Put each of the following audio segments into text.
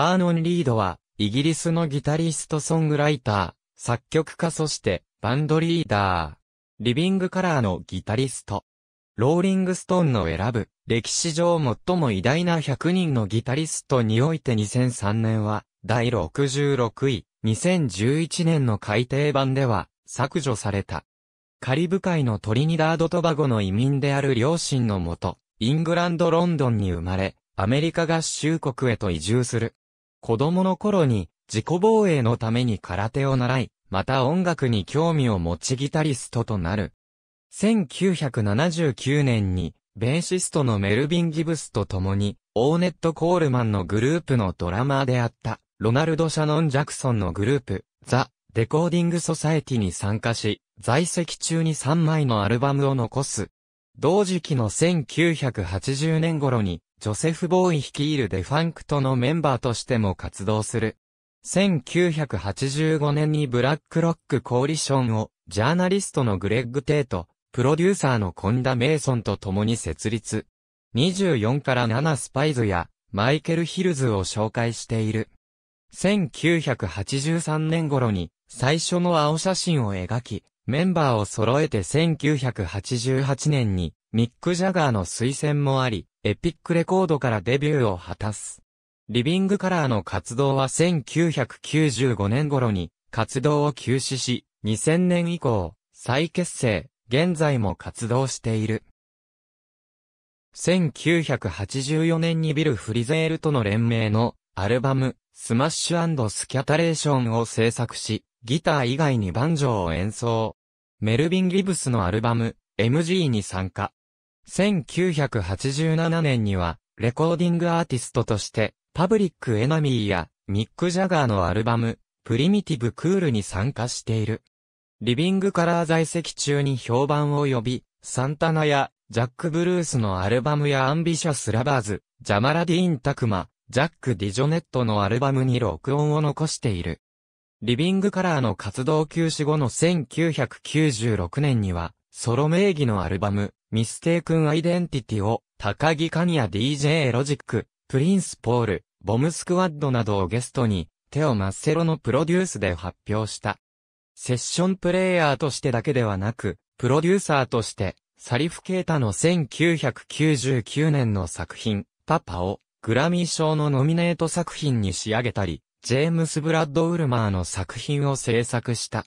バーノン・リードは、イギリスのギタリストソングライター、作曲家そして、バンドリーダー。リビングカラーのギタリスト。ローリングストーンの選ぶ、歴史上最も偉大な100人のギタリストにおいて2003年は、第66位、2011年の改訂版では、削除された。カリブ海のトリニダード・トバゴの移民である両親のもと、イングランド・ロンドンに生まれ、アメリカ合衆国へと移住する。子供の頃に自己防衛のために空手を習い、また音楽に興味を持ちギタリストとなる。1979年に、ベーシストのメルビン・ギブスと共に、オーネット・コールマンのグループのドラマーであった、ロナルド・シャノン・ジャクソンのグループ、ザ・デコーディング・ソサエティに参加し、在籍中に3枚のアルバムを残す。同時期の1980年頃に、ジョセフ・ボーイ率いるデファンクトのメンバーとしても活動する。1985年にブラックロックコーリションを、ジャーナリストのグレッグ・テイト、プロデューサーのコンダ・メイソンと共に設立。24から7スパイズや、マイケル・ヒルズを紹介している。1983年頃に、最初の青写真を描き、メンバーを揃えて1988年にミック・ジャガーの推薦もあり、エピックレコードからデビューを果たす。リビングカラーの活動は1995年頃に活動を休止し、2000年以降、再結成、現在も活動している。1984年にビル・フリゼールとの連名のアルバム、スマッシュスキャタレーションを制作し、ギター以外にバンジョーを演奏、メルビン・ギブスのアルバム、MG に参加。1987年には、レコーディングアーティストとして、パブリック・エナミーや、ミック・ジャガーのアルバム、プリミティブ・クールに参加している。リビングカラー在籍中に評判を呼び、サンタナや、ジャック・ブルースのアルバムやアンビシャス・ラバーズ、ジャマラ・ディーン・タクマ、ジャック・ディジョネットのアルバムに録音を残している。リビングカラーの活動休止後の1996年には、ソロ名義のアルバム、ミステイクンアイデンティティを、高木カニや DJ ロジック、プリンスポール、ボムスクワッドなどをゲストに、テオ・マッセロのプロデュースで発表した。セッションプレイヤーとしてだけではなく、プロデューサーとして、サリフ・ケータの1999年の作品、パパを、グラミー賞のノミネート作品に仕上げたり、ジェームス・ブラッド・ウルマーの作品を制作した。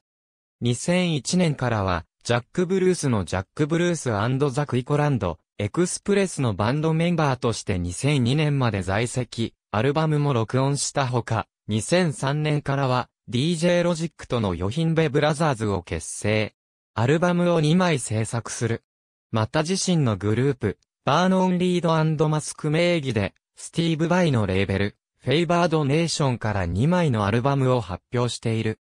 2001年からは、ジャック・ブルースのジャック・ブルースザ・クイコランド、エクスプレスのバンドメンバーとして2002年まで在籍、アルバムも録音したほか、2003年からは DJ ロジックとのヨヒンベブラザーズを結成。アルバムを2枚制作する。また自身のグループ、バーノン・リードマスク名義で、スティーブ・バイのレーベル、フェイバードネーションから2枚のアルバムを発表している。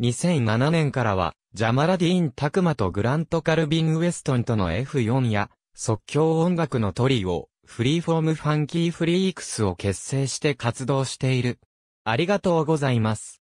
2007年からは、ジャマラディーン・タクマとグラント・カルビン・ウエストンとの F4 や、即興音楽のトリオ、フリーフォーム・ファンキー・フリークスを結成して活動している。ありがとうございます。